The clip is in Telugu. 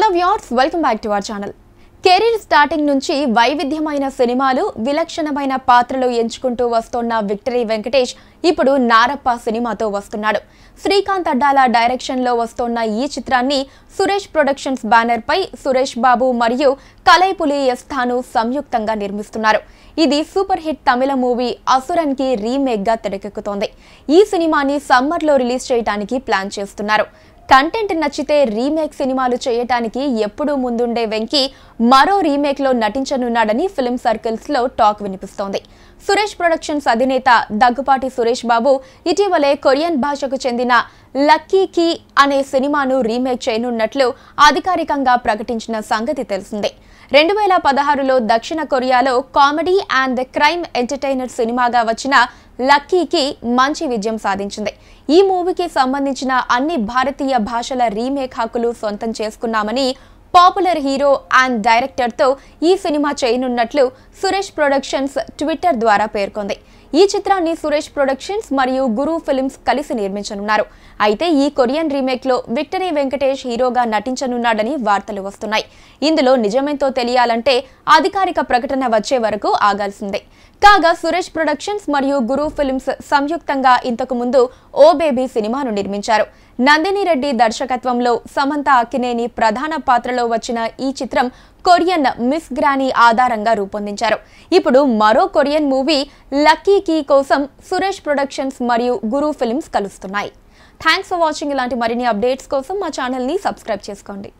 hello viewers welcome back to our channel career starting నుంచి వైవిధ్యమైన సినిమాలు విలక్షణమైన పాత్రలు ఎంచుకుంటూ వస్తున్న విక్టరీ వెంకటేష్ ఇప్పుడు నారప్ప సినిమాతో వస్తున్నాడు శ్రీకాంత్ అడ్డాల డైరెక్షన్లో వస్తున్న ఈ చిత్రాన్ని సురేష్ ప్రొడక్షన్స్ బ్యానర్పై సురేష్ బాబు మరియు కలైపులి ఎస్థాను సంయుక్తంగా నిర్మిస్తున్నారు ఇది సూపర్ హిట్ తమిళ మూవీ అసురన్కి రీమేక్గా తెరకెక్కుతోంది ఈ సినిమాని సమ్మర్లో రిలీజ్ చేయడానికి ప్లాన్ చేస్తున్నారు కంటెంట్ నచ్చితే రీమేక్ సినిమాలు చేయటానికి ఎప్పుడూ ముందుండే వెంకీ మరో రీమేక్లో నటించనున్నాడని ఫిల్మ్ సర్కిల్స్లో టాక్ వినిపిస్తోంది సురేష్ ప్రొడక్షన్స్ అధినేత దగ్గుపాటి సురేష్ బాబు ఇటీవలే కొరియన్ భాషకు చెందిన లక్కీ కీ అనే సినిమాను రీమేక్ చేయనున్నట్లు అధికారికంగా ప్రకటించిన సంగతి తెలిసిందే రెండు వేల పదహారులో దక్షిణ కొరియాలో కామెడీ అండ్ క్రైమ్ ఎంటర్టైనర్ సినిమాగా వచ్చిన లక్కీకి మంచి విజయం సాధించింది ఈ మూవీకి సంబంధించిన అన్ని భారతీయ భాషల రీమేక్ హక్కులు సొంతం చేసుకున్నామని పాపులర్ హీరో అండ్ డైరెక్టర్తో ఈ సినిమా చేయనున్నట్లు సురేష్ ప్రొడక్షన్స్ ట్విట్టర్ ద్వారా పేర్కొంది ఈ చిత్రాన్ని సురేష్ ప్రొడక్షన్స్ మరియు గురు ఫిల్మ్స్ కలిసి నిర్మించనున్నారు అయితే ఈ కొరియన్ రీమేక్లో విక్టరీ వెంకటేష్ హీరోగా నటించనున్నాడని వార్తలు వస్తున్నాయి ఇందులో నిజమేంతో తెలియాలంటే అధికారిక ప్రకటన వచ్చే వరకు ఆగాల్సిందే కాగా సురేష్ ప్రొడక్షన్స్ మరియు గురు ఫిల్మ్స్ సంయుక్తంగా ఇంతకు ముందు ఓ బేబీ సినిమాను నిర్మించారు నందిని రెడ్డి దర్శకత్వంలో సమంత అక్కినేని ప్రధాన పాత్రలో వచ్చిన ఈ చిత్రం కొరియన్ మిస్ గ్రానీ ఆధారంగా రూపొందించారు ఇప్పుడు మరో కొరియన్ మూవీ లక్కీ కీ కోసం సురేష్ ప్రొడక్షన్స్ మరియు గురు ఫిల్మ్స్ కలుస్తున్నాయి థ్యాంక్స్ ఫర్ వాచింగ్ ఇలాంటి మరిన్ని అప్డేట్స్ కోసం మా ఛానల్ని సబ్స్క్రైబ్ చేసుకోండి